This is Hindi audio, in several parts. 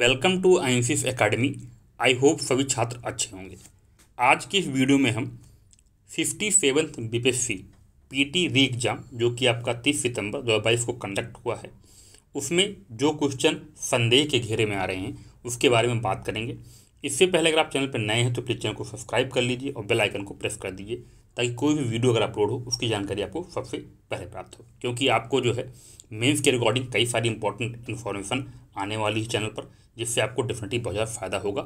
वेलकम टू आइंसिस एकेडमी आई होप सभी छात्र अच्छे होंगे आज की इस वीडियो में हम fifty seventh B P P S C T RE exam जो कि आपका तीस सितंबर दो हज़ार को कंडक्ट हुआ है उसमें जो क्वेश्चन संदेह के घेरे में आ रहे हैं उसके बारे में बात करेंगे इससे पहले अगर आप चैनल पर नए हैं तो प्लीज़ चैनल को सब्सक्राइब कर लीजिए और बेल आइकन को प्रेस कर दीजिए ताकि कोई भी वीडियो अगर अपलोड हो उसकी जानकारी आपको सबसे पहले प्राप्त हो क्योंकि आपको जो है मेंस के रिकॉर्डिंग कई सारी इंपॉर्टेंट इन्फॉर्मेशन आने वाली है चैनल पर जिससे आपको डेफिनेटली बहुत ज़्यादा फायदा होगा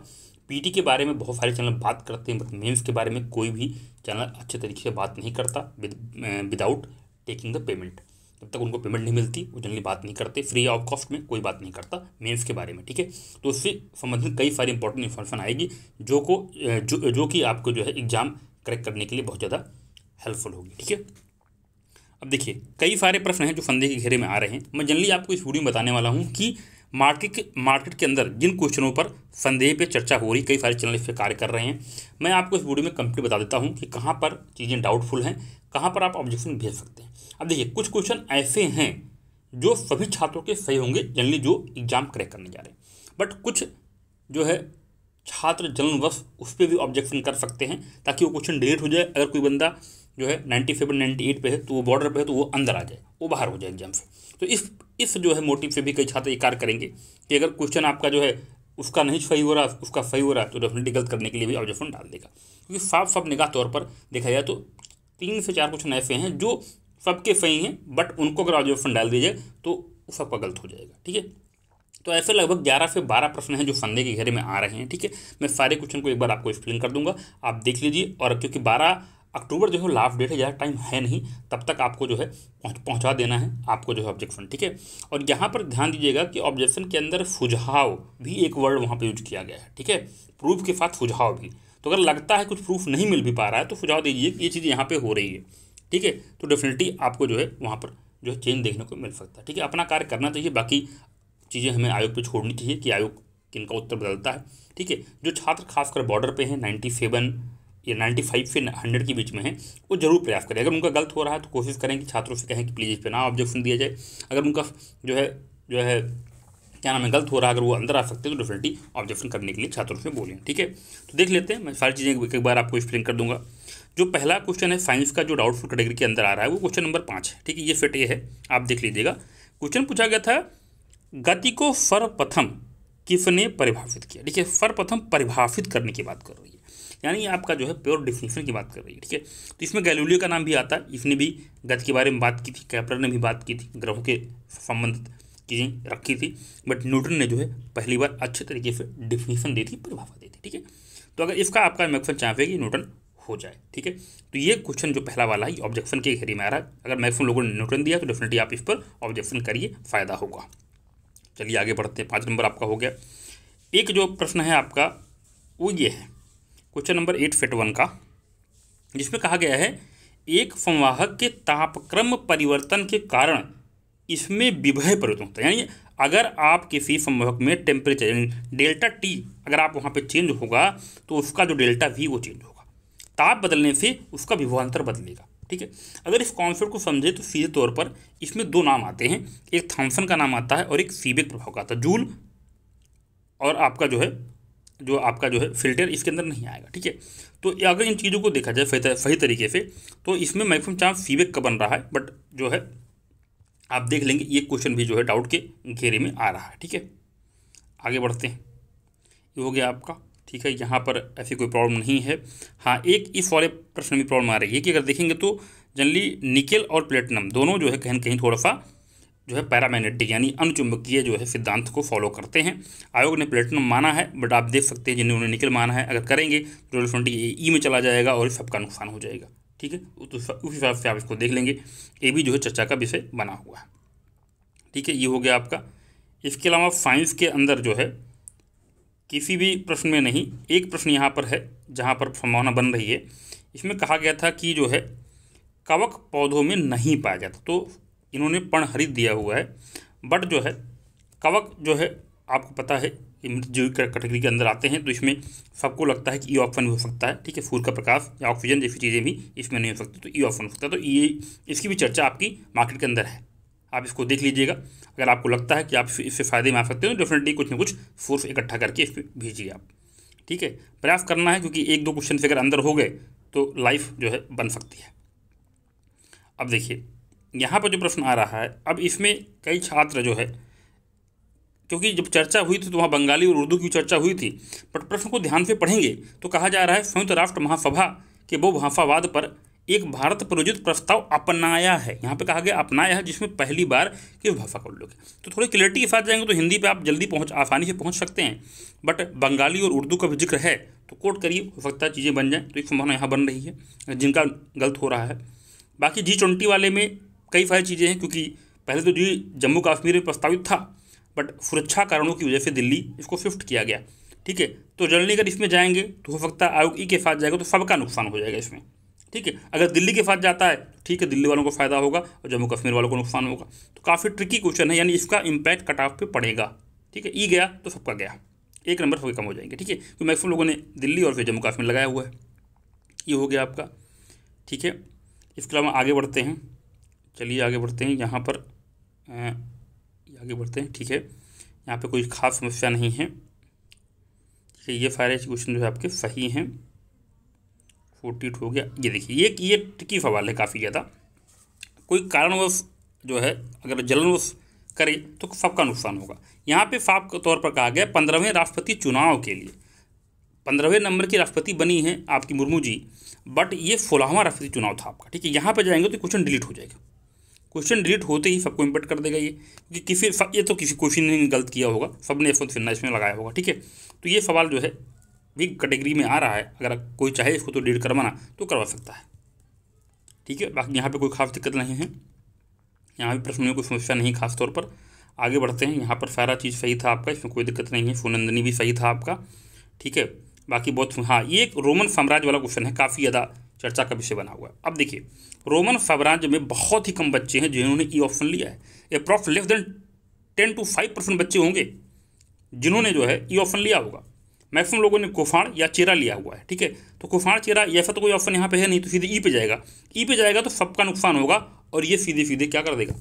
पीटी के बारे में बहुत सारे चैनल बात करते हैं बट मेंस के बारे में कोई भी चैनल अच्छे तरीके से बात नहीं करता विदाउट टेकिंग द पेमेंट जब तक उनको पेमेंट नहीं मिलती वो जनरली बात नहीं करते फ्री ऑफ कॉस्ट में कोई बात नहीं करता मेंस के बारे में ठीक है तो उससे संबंधित कई सारी इंपॉर्टेंट इन्फॉर्मेशन आएगी जो को अं, जो जो कि आपको जो है एग्ज़ाम क्रैक करने के लिए बहुत ज़्यादा हेल्पफुल होगी ठीक है अब देखिए कई सारे प्रश्न हैं जो फंदे के घेरे में आ रहे हैं मैं जनरली आपको इस वीडियो में बताने वाला हूँ कि मार्केट के मार्केट के अंदर जिन क्वेश्चनों पर संदेह पे चर्चा हो रही कई सारे चैनल इस पर कार्य कर रहे हैं मैं आपको इस वीडियो में कंप्लीट बता देता हूँ कि कहाँ पर चीज़ें डाउटफुल हैं कहाँ पर आप ऑब्जेक्शन भेज सकते हैं अब देखिए कुछ क्वेश्चन ऐसे हैं जो सभी छात्रों के सही होंगे जनरली जो एग्ज़ाम क्रैक करने जा रहे हैं बट कुछ जो है छात्र जलनवश उस पर भी ऑब्जेक्शन कर सकते हैं ताकि वो क्वेश्चन डिलीट हो जाए अगर कोई बंदा जो है नाइन्टी सेवन नाइन्टी एट पर है तो वो बॉर्डर पर है तो वो अंदर आ जाए वो बाहर हो जाए एग्जाम से तो इस इस जो है मोटिव से भी कई छात्र ये कार्य करेंगे कि अगर क्वेश्चन आपका जो है उसका नहीं सही हो रहा उसका सही हो रहा है तो डेफिनेटली गलत करने के लिए भी ऑब्जेक्शन डाल देगा क्योंकि साफ साफ निगाह तौर पर देखा जाए तो तीन से चार क्वेश्चन ऐसे हैं जो सबके सही हैं बट उनको अगर ऑब्जेक्शन डाल दिया जाए तो सबका गलत हो जाएगा ठीक है तो ऐसे लगभग ग्यारह से बारह प्रश्न हैं जो संदेह के घेरे में आ रहे हैं ठीक है मैं सारे क्वेश्चन को एक बार आपको एक्सप्लेन कर दूंगा आप देख लीजिए और क्योंकि बारह अक्टूबर जो है लास्ट डेट है ज़्यादा टाइम है नहीं तब तक आपको जो है पहुँच पहुँचा देना है आपको जो है ऑब्जेक्शन ठीक है और यहाँ पर ध्यान दीजिएगा कि ऑब्जेक्शन के अंदर सुझाव भी एक वर्ड वहाँ पर यूज किया गया है ठीक है प्रूफ के साथ सुझाव भी तो अगर लगता है कुछ प्रूफ नहीं मिल भी पा रहा है तो सुझाव दीजिए कि ये चीज़ यहाँ पर हो रही है ठीक है तो डेफिनेटली आपको जो है वहाँ पर जो है चेंज देखने को मिल सकता है ठीक है अपना कार्य करना चाहिए बाकी चीज़ें हमें आयोग पर छोड़नी चाहिए कि आयोग किनका उत्तर बदलता है ठीक है जो छात्र खासकर बॉर्डर पे हैं नाइन्टी सेवन या नाइन्टी फाइव से हंड्रेड के बीच में है वो जरूर प्रयास करें अगर उनका गलत हो रहा है तो कोशिश करें कि छात्रों से कहें कि प्लीज़ इस पर ना ऑब्जेक्शन दिया जाए अगर उनका जो है जो है क्या नाम है गलत हो रहा है अगर वो अंदर आ सकते हैं तो डेफिनेटली ऑब्जेक्शन करने के लिए छात्रों से बोलें ठीक है तो देख लेते हैं मैं सारी चीज़ें एक बार आपको एक्सप्लेन कर दूंगा जो पहला क्वेश्चन है साइंस का जो डाउटफुल कैटेगरी के अंदर आ रहा है वो क्वेश्चन नंबर पाँच है ठीक है ये फिट ये है आप देख लीजिएगा क्वेश्चन पूछा गया था गति को सर्वप्रथम किसने परिभाषित किया देखिए सर्वप्रथम परिभाषित करने की बात कर रही है यानी आपका जो है प्योर डिफिनेशन की बात कर रही है ठीक है तो इसमें गैलीलियो का नाम भी आता है इसने भी गज के बारे में बात की थी कैपर ने भी बात की थी ग्रहों के संबंधित चीज़ें रखी थी बट न्यूटन ने जो है पहली बार अच्छे तरीके से डिफिनेशन दी थी परिभाषा दी थी ठीक है तो अगर इसका आपका मैक्सन चांस है कि न्यूटन हो जाए ठीक है तो ये क्वेश्चन जो पहला वाला है ऑब्जेक्शन के घेरी में आ रहा है अगर मैक्सिमम लोगों ने न्यूटन दिया तो डेफिनेटली आप इस पर ऑब्जेक्शन करिए फायदा होगा चलिए आगे बढ़ते हैं पाँच नंबर आपका हो गया एक जो प्रश्न है आपका वो ये है क्वेश्चन नंबर एट फिट वन का जिसमें कहा गया है एक संवाहक के तापक्रम परिवर्तन के कारण इसमें विभय परिवर्तन होता है यानी अगर आप किसी संवाहक में टेम्परेचर यानी डेल्टा टी अगर आप वहाँ पे चेंज होगा तो उसका जो डेल्टा वी वो चेंज होगा ताप बदलने से उसका विभवान्तर बदलेगा ठीक है अगर इस कॉन्सेप्ट को समझे तो सीधे तौर पर इसमें दो नाम आते हैं एक थॉम्सन का नाम आता है और एक सीबिक प्रभाव का आता है जूल और आपका जो है जो आपका जो है फिल्टर इसके अंदर नहीं आएगा ठीक है तो अगर इन चीज़ों को देखा जाए सही तरीके से तो इसमें मैक्सिमम चांस फीबैक का बन रहा है बट जो है आप देख लेंगे ये क्वेश्चन भी जो है डाउट के घेरे में आ रहा है ठीक है आगे बढ़ते हैं ये हो गया आपका ठीक है यहाँ पर ऐसी कोई प्रॉब्लम नहीं है हाँ एक इस वाले प्रश्न में प्रॉब्लम आ रही है कि अगर देखेंगे तो जनरली निकेल और प्लेटिनम दोनों जो है कहीं कहीं थोड़ा सा जो है पैरामैग्नेटिक यानी अनुचुंबकीय जो है सिद्धांत को फॉलो करते हैं आयोग ने प्लेटिनम माना है बट आप देख सकते हैं जिन्हें उन्हें निकल माना है अगर करेंगे तो ए ई e में चला जाएगा और सबका नुकसान हो जाएगा ठीक है तो उस हिसाब से आप इसको देख लेंगे ये भी जो है चर्चा का विषय बना हुआ है ठीक है ये हो गया आपका इसके अलावा साइंस के अंदर जो है किसी भी प्रश्न में नहीं एक प्रश्न यहाँ पर है जहाँ पर संभावना बन रही है इसमें कहा गया था कि जो है कवक पौधों में नहीं पाया जाता तो इन्होंने पण हरित दिया हुआ है बट जो है कवक जो है आपको पता है कि मृतजीवी कैटेगरी के अंदर आते हैं तो इसमें सबको लगता है कि ई e ऑप्शन हो सकता है ठीक है सूर्य का प्रकाश या ऑक्सीजन जैसी चीज़ें भी इसमें नहीं हो सकती तो ई e ऑप्शन हो सकता है तो ये इसकी भी चर्चा आपकी मार्केट के अंदर है आप इसको देख लीजिएगा अगर आपको लगता है कि आप इससे फ़ायदे में आ सकते हो तो डेफिनेटली कुछ ना कुछ फोर्स इकट्ठा करके इस भेजिए आप ठीक है प्रयास करना है क्योंकि एक दो क्वेश्चन से अगर अंदर हो गए तो लाइफ जो है बन सकती है अब देखिए यहाँ पर जो प्रश्न आ रहा है अब इसमें कई छात्र जो है क्योंकि जब चर्चा हुई थी तो वहाँ बंगाली और उर्दू की चर्चा हुई थी बट प्रश्न को ध्यान से पढ़ेंगे तो कहा जा रहा है संयुक्त राष्ट्र महासभा के वो भाषावाद पर एक भारत प्रोजित प्रस्ताव अपनाया है यहाँ पे कहा गया अपनाया है जिसमें पहली बार किस भाषा को लोग तो थोड़ी क्लियरिटी के साथ जाएंगे तो हिंदी पे आप जल्दी पहुँच आसानी से पहुँच सकते हैं बट बंगाली और उर्दू का भी जिक्र है तो कोट करिए हो सकता है चीज़ें बन जाएँ तो एक संभावना यहाँ बन रही है जिनका गलत हो रहा है बाकी जी ट्वेंटी वाले में कई सारी चीज़ें हैं क्योंकि पहले तो जी जम्मू कश्मीर में प्रस्तावित था बट सुरक्षा कारणों की वजह से दिल्ली इसको शिफ्ट किया गया ठीक है तो जनरली अगर इसमें जाएंगे तो हो सकता है आयोग ई के साथ जाएगा तो सबका नुकसान हो जाएगा इसमें ठीक है अगर दिल्ली के साथ जाता है ठीक है दिल्ली वालों को फ़ायदा होगा और जम्मू कश्मीर वालों को नुकसान होगा तो काफ़ी ट्रिकी क्वेश्चन है यानी इसका इम्पैक्ट कट ऑफ पर पड़ेगा ठीक है ई गया तो सबका गया एक नंबर सबके कम हो जाएंगे ठीक है तो मैक्सिमम लोगों ने दिल्ली और फिर जम्मू कश्मीर लगाया हुआ है ये हो गया आपका ठीक है इसके अलावा आगे बढ़ते हैं चलिए आगे बढ़ते हैं यहाँ पर आगे बढ़ते हैं ठीक है यहाँ पे कोई ख़ास समस्या नहीं है ठीक है ये सारे क्वेश्चन जो है आपके सही हैं फोर्टी हो गया ये देखिए ये ये टिकी सवाल है काफ़ी ज़्यादा कोई कारणवश जो है अगर जलनवश करे तो सबका नुकसान होगा यहाँ पे साफ तौर पर कहा गया पंद्रहवें राष्ट्रपति चुनाव के लिए पंद्रहवें नंबर की राष्ट्रपति बनी है आपकी मुर्मू जी बट ये सोलहवां राष्ट्रपति चुनाव था आपका ठीक है यहाँ पर जाएंगे तो क्वेश्चन डिलीट हो जाएगा क्वेश्चन डिलीट होते ही सबको इम्पेक्ट कर देगा ये क्योंकि किसी ये तो किसी क्वेश्चन ने गलत किया होगा सब ने एफ फिरना इसमें लगाया होगा ठीक है तो ये सवाल जो है भी कैटेगरी में आ रहा है अगर कोई चाहे इसको तो डिलीट करवाना तो करवा सकता है ठीक है बाकी यहाँ पर कोई खास दिक्कत नहीं है यहाँ भी प्रश्न में कोई समस्या नहीं खास तौर पर आगे बढ़ते हैं यहाँ पर सारा चीज़ सही था आपका इसमें कोई दिक्कत नहीं है सुनंदनी भी सही था आपका ठीक है बाकी बहुत हाँ ये एक रोमन साम्राज्य वाला क्वेश्चन है काफ़ी ज़्यादा चर्चा का विषय बना हुआ है अब देखिए रोमन साम्राज्य में बहुत ही कम बच्चे हैं जिन्होंने ई ऑप्शन लिया है approx less than ten to five percent बच्चे होंगे जिन्होंने जो है ई ऑप्शन लिया होगा मैक्सिमम लोगों ने कुफाण या चेरा लिया हुआ है ठीक है तो कुफाण चेरा ऐसा तो कोई ऑप्शन यहाँ पे है नहीं तो सीधे ई पे जाएगा ई पे जाएगा तो सबका नुकसान होगा और ये सीधे सीधे क्या कर देगा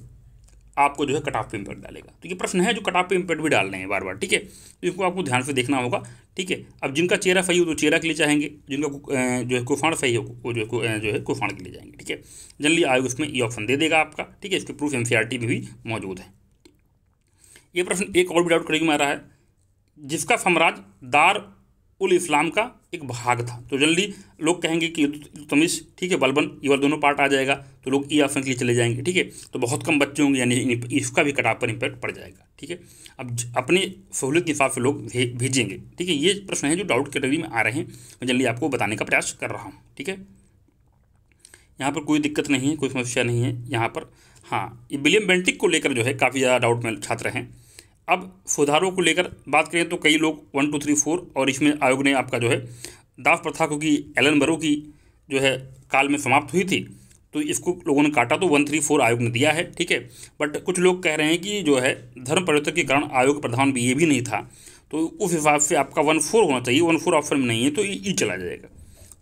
आपको जो है कट ऑफ पे इम्पैक्ट डालेगा तो ये प्रश्न है जो कट ऑफ पे इम्पैक्ट भी डाल रहे हैं बार बार ठीक है तो इनको आपको ध्यान से देखना होगा ठीक है अब जिनका चेहरा सही हो तो चेहरा के लिए चाहेंगे जिनका जो है कुफाण सही हो वो जो है जो है कुफाण के लिए जाएंगे ठीक है जनरली आयोग उसमें ई ऑप्शन दे देगा आपका ठीक है इसके प्रूफ एम में भी मौजूद है ये प्रश्न एक और भी डाउट करेगी मारा है जिसका साम्राज्य दार उल इस्लाम का एक भाग था तो जल्दी लोग कहेंगे कि तो तो तमीज़ ठीक है बलबन ये दोनों पार्ट आ जाएगा तो लोग ई ऑप्शन के लिए चले जाएंगे ठीक है तो बहुत कम बच्चे होंगे यानी इसका भी कटाव पर इम्पैक्ट पड़ जाएगा ठीक है अब अपनी सहूलियत के हिसाब से लोग भेजेंगे ठीक है ये प्रश्न है जो डाउट कैटेगरी में आ रहे हैं मैं जल्दी आपको बताने का प्रयास कर रहा हूँ ठीक है यहाँ पर कोई दिक्कत नहीं है कोई समस्या नहीं है यहाँ पर हाँ ये विलियम बेंटिक को लेकर जो है काफ़ी ज़्यादा डाउट में छात्र हैं अब सुधारों को लेकर बात करें तो कई लोग वन टू थ्री फोर और इसमें आयोग ने आपका जो है दाव प्रथा को कि एलन बरो की जो है काल में समाप्त हुई थी तो इसको लोगों ने काटा तो वन थ्री फोर आयोग ने दिया है ठीक है बट कुछ लोग कह रहे हैं कि जो है धर्म परिवर्तन के कारण आयोग प्रधान भी ये भी नहीं था तो उस हिसाब से आपका वन फोर होना चाहिए वन फोर ऑप्शन में नहीं है तो ये चला जाएगा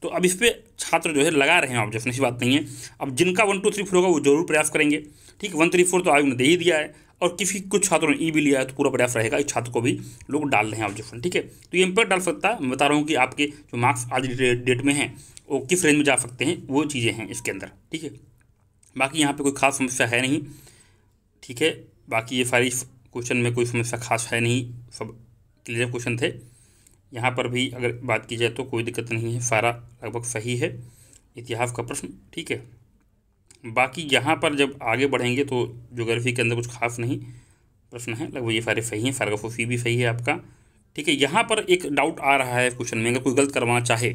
तो अब इस पर छात्र जो है लगा रहे हैं ऑब्जेक्शन ऐसी बात नहीं है अब जिनका वन टू थ्री फोर होगा वो जरूर प्रयास करेंगे ठीक वन थ्री फोर तो आयोग ने दे ही दिया है और किसी कुछ छात्रों ने ई भी लिया है तो पूरा प्रयास रहेगा इस छात्र को भी लोग डाल रहे हैं ऑब्जेक्शन ठीक है तो ये इम्पैक्ट डाल सकता है मैं बता रहा हूँ कि आपके जो मार्क्स आज डेट में हैं वो किस रेंज में जा सकते हैं वो चीज़ें हैं इसके अंदर ठीक है बाकी यहाँ पर कोई खास समस्या है नहीं ठीक है बाकी ये सारी क्वेश्चन में कोई समस्या खास है नहीं सब क्लियर क्वेश्चन थे यहाँ पर भी अगर बात की जाए तो कोई दिक्कत नहीं है सारा लगभग सही है इतिहास का प्रश्न ठीक है बाकी यहाँ पर जब आगे बढ़ेंगे तो जोग्राफी के अंदर कुछ खास नहीं प्रश्न है लगभग ये सारे सही हैं फारग्राफ भी सही है आपका ठीक है यहाँ पर एक डाउट आ रहा है क्वेश्चन में अगर कोई गलत करवाना चाहे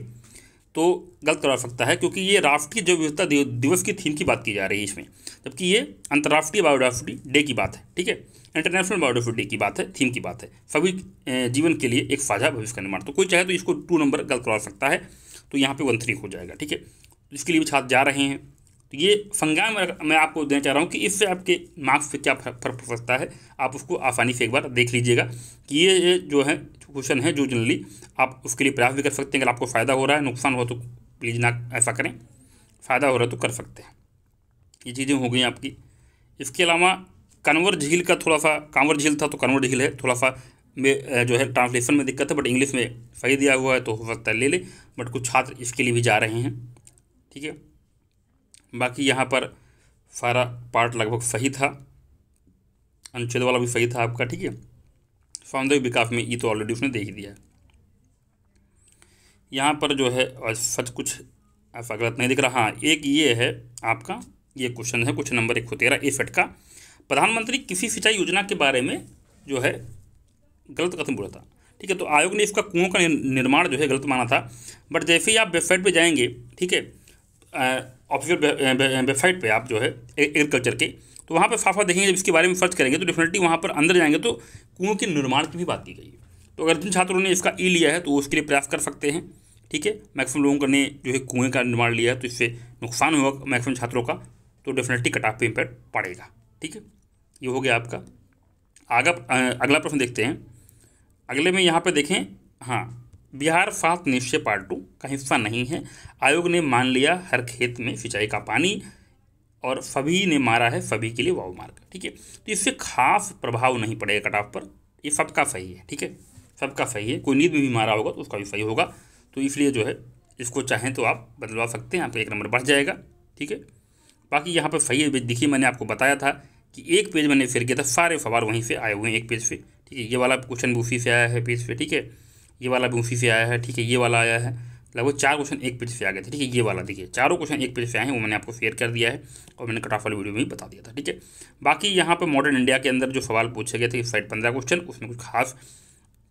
तो गलत करवा सकता है क्योंकि ये राष्ट्रीय जैव विविधता दिवस की थीम की बात की जा रही है इसमें जबकि ये अंतर्राष्ट्रीय बायोडाइवर्सिटी डे की बात है ठीक है इंटरनेशनल बायोडाइवर्सिटी डे की बात है थीम की बात है सभी जीवन के लिए एक साझा भविष्य का निर्माण तो कोई चाहे तो इसको टू नंबर गलत करवा सकता है तो यहाँ पर वन थ्री हो जाएगा ठीक है इसके लिए भी छात्र जा रहे हैं तो ये संज्ञान मैं आपको देना चाह रहा हूँ कि इससे आपके मार्क्स पे क्या फर्क पड़ सकता है आप उसको आसानी से एक बार देख लीजिएगा कि ये, जो है क्वेश्चन है जो जनरली आप उसके लिए प्रयास भी कर सकते हैं अगर आपको फ़ायदा हो रहा है नुकसान हो तो प्लीज़ ना ऐसा करें फ़ायदा हो रहा है तो कर सकते हैं ये चीज़ें हो गई आपकी इसके अलावा कन्वर झील का थोड़ा सा कांवर झील था तो कन्वर झील है थोड़ा सा में जो है ट्रांसलेशन में दिक्कत है बट इंग्लिश में सही दिया हुआ है तो हो सकता है ले ले बट कुछ छात्र इसके लिए भी जा रहे हैं ठीक है बाकी यहाँ पर सारा पार्ट लगभग सही था अनुच्छेद वाला भी सही था आपका ठीक है सौंदर्य विकास में ई तो ऑलरेडी उसने देख दिया दिया यहाँ पर जो है सच कुछ ऐसा गलत नहीं दिख रहा हाँ एक ये है आपका ये क्वेश्चन है क्वेश्चन नंबर एक सौ तेरह ए फट का प्रधानमंत्री किसी सिंचाई योजना के बारे में जो है गलत कथन बोला था ठीक है तो आयोग ने इसका कुओं का निर्माण जो है गलत माना था बट जैसे ही आप वेबसाइट पर जाएंगे ठीक है ऑफिशियल वेबसाइट पे आप जो है एग्रीकल्चर के तो वहाँ पर साफ साफ देखेंगे जब इसके बारे में सर्च करेंगे तो डेफिनेटली वहाँ पर अंदर जाएंगे तो कुओं के निर्माण की भी बात की गई है तो अगर जिन छात्रों ने इसका ई लिया है तो उसके लिए प्रयास कर सकते हैं ठीक है मैक्सिमम लोगों ने जो है कुएँ का निर्माण लिया है तो इससे नुकसान होगा मैक्सिमम छात्रों का तो डेफिनेटली कटाफ पे इम्पैक्ट पड़ेगा ठीक है ये हो गया आपका आगा अगला प्रश्न देखते हैं अगले में यहाँ पर देखें हाँ बिहार सात निश्चय पार्ट टू का हिस्सा नहीं है आयोग ने मान लिया हर खेत में सिंचाई का पानी और सभी ने मारा है सभी के लिए वाव मार्ग ठीक है तो इससे खास प्रभाव नहीं पड़ेगा कटाव पर ये सबका सही है ठीक है सबका सही है कोई नींद भी मारा होगा तो उसका भी सही होगा तो इसलिए जो है इसको चाहें तो आप बदलवा सकते हैं आपका एक नंबर बढ़ जाएगा ठीक है बाकी यहाँ पर सही है देखिए मैंने आपको बताया था कि एक पेज मैंने फिर किया था सारे सवाल वहीं से आए हुए हैं एक पेज से ठीक है ये वाला क्वेश्चन भी उसी से आया है पेज पे ठीक है ये वाला भी उसी से आया है ठीक है ये वाला आया है लगभग चार क्वेश्चन एक पेज से आ गए थे ठीक है ये वाला देखिए चारों क्वेश्चन एक पेज से आए हैं वो मैंने आपको शेयर कर दिया है और मैंने कटाफ वाली वीडियो में भी बता दिया था ठीक है बाकी यहाँ पर मॉडर्न इंडिया के अंदर जो सवाल पूछे गए थे साइड पंद्रह क्वेश्चन उसमें कुछ खास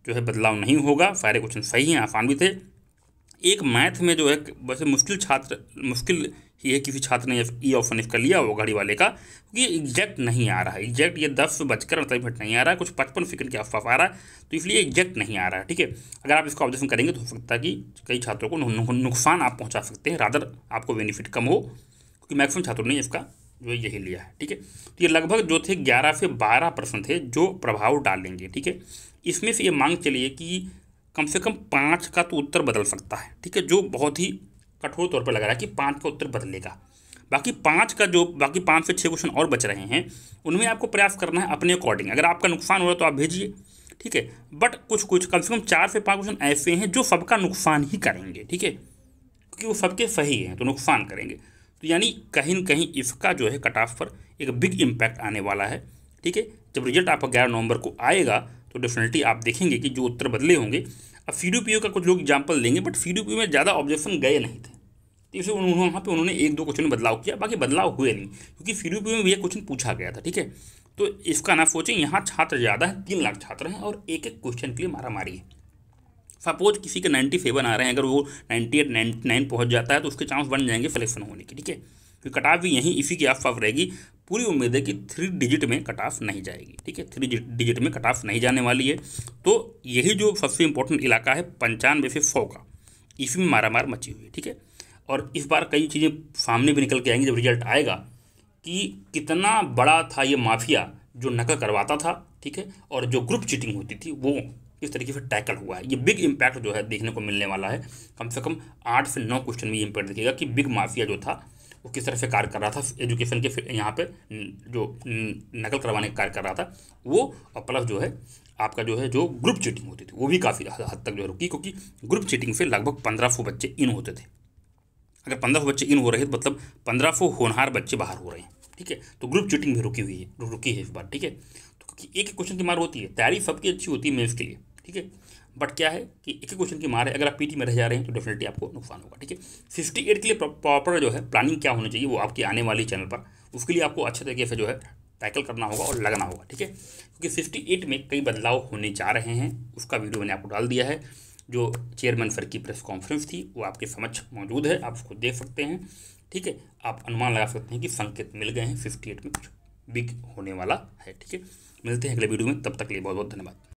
जो है बदलाव नहीं होगा सारे क्वेश्चन सही हैं आसान भी थे एक मैथ में जो है वैसे मुश्किल छात्र मुश्किल कि ये किसी छात्र ने ई ऑप्शन इसका कर लिया वो घड़ी वाले का क्योंकि एग्जैक्ट नहीं आ रहा है एग्जैक्ट ये दस बजकर अड़तालीस मतलब मिनट नहीं आ रहा है कुछ पचपन सेकंड के आसपास आ रहा है तो इसलिए एग्जैक्ट नहीं आ रहा है ठीक है अगर आप इसका ऑब्जर्वेशन करेंगे तो हो सकता है कि कई छात्रों को नुकसान आप पहुँचा सकते हैं रादर आपको बेनिफिट कम हो क्योंकि मैक्सिमम छात्रों ने इसका जो यही लिया है ठीक है तो ये लगभग जो थे ग्यारह से बारह परसेंट थे जो प्रभाव डालेंगे ठीक है इसमें से ये मांग चलिए कि कम से कम पाँच का तो उत्तर बदल सकता है ठीक है जो बहुत ही कठोर तौर पर लगा रहा है कि पाँच का उत्तर बदलेगा बाकी पाँच का जो बाकी पाँच से छः क्वेश्चन और बच रहे हैं उनमें आपको प्रयास करना है अपने अकॉर्डिंग अगर आपका नुकसान हो रहा है तो आप भेजिए ठीक है बट कुछ कुछ कम से कम चार से पाँच क्वेश्चन ऐसे हैं जो सबका नुकसान ही करेंगे ठीक है क्योंकि वो सबके सही हैं तो नुकसान करेंगे तो यानी कहीं ना कहीं इसका जो है कट ऑफ पर एक बिग इम्पैक्ट आने वाला है ठीक है जब रिजल्ट आपका ग्यारह नवंबर को आएगा तो डेफिनेटली आप देखेंगे कि जो उत्तर बदले होंगे अब सी का कुछ लोग एग्जाम्पल देंगे बट सी में ज़्यादा ऑब्जेक्शन गए नहीं थे तो इसे उन्होंने वहाँ पे उन्होंने एक दो क्वेश्चन में बदलाव किया बाकी बदलाव हुए नहीं क्योंकि फिर में भी क्वेश्चन पूछा गया था ठीक है तो इसका ना सोचें यहाँ छात्र ज़्यादा है तीन लाख छात्र हैं और एक एक क्वेश्चन के लिए मारा मारी है सपोज किसी के नाइन्टी सेवन आ रहे हैं अगर वो नाइन्टी एट नाइन्टी नाइन पहुँच जाता है तो उसके चांस बन जाएंगे सिलेक्शन होने की ठीक है तो कटाफ भी यहीं इसी की आसपास रहेगी पूरी उम्मीद है कि थ्री डिजिट में कट ऑफ नहीं जाएगी ठीक है थ्री डिजिट में कट ऑफ नहीं जाने वाली है तो यही जो सबसे इंपॉर्टेंट इलाका है पंचानवे से सौ का इसी में मारामार मची हुई है ठीक है और इस बार कई चीज़ें सामने भी निकल के आएंगी जब रिजल्ट आएगा कि कितना बड़ा था ये माफिया जो नकल करवाता था ठीक है और जो ग्रुप चीटिंग होती थी वो किस तरीके से टैकल हुआ है ये बिग इम्पैक्ट जो है देखने को मिलने वाला है कम से कम आठ से नौ क्वेश्चन में ये इम्पैक्ट देखेगा कि बिग माफिया जो था वो किस तरह से कार्य कर रहा था एजुकेशन के यहाँ पे जो नकल करवाने का कार्य कर रहा था वो और प्लस जो है आपका जो है जो ग्रुप चीटिंग होती थी वो भी काफ़ी हद तक जो है रुकी क्योंकि ग्रुप चीटिंग से लगभग पंद्रह सौ बच्चे इन होते थे अगर पंद्रह सौ बच्चे इन हो रहे हैं तो मतलब पंद्रह सौ होनहार बच्चे बाहर हो रहे हैं ठीक है तो ग्रुप चीटिंग भी रुकी हुई है रुकी है इस बार ठीक है तो क्योंकि एक ही क्वेश्चन की मार होती है तैयारी सबकी अच्छी होती है मेन्स के लिए ठीक है बट क्या है कि एक एक क्वेश्चन की मार है अगर आप पीटी में रह जा रहे हैं तो डेफिनेटली आपको नुकसान होगा ठीक है फिफ्टी एट के लिए प्रॉपर जो है प्लानिंग क्या होनी चाहिए वो आपकी आने वाली चैनल पर उसके लिए आपको अच्छे तरीके से जो है टैकल करना होगा और लगना होगा ठीक है क्योंकि फिफ्टी एट में कई बदलाव होने जा रहे हैं उसका वीडियो मैंने आपको डाल दिया है जो चेयरमैन सर की प्रेस कॉन्फ्रेंस थी वो आपके समक्ष मौजूद है आप उसको देख सकते हैं ठीक है आप अनुमान लगा सकते हैं कि संकेत मिल गए हैं फिफ्टी एट में कुछ बिग होने वाला है ठीक है मिलते हैं अगले वीडियो में तब तक लिए बहुत बहुत धन्यवाद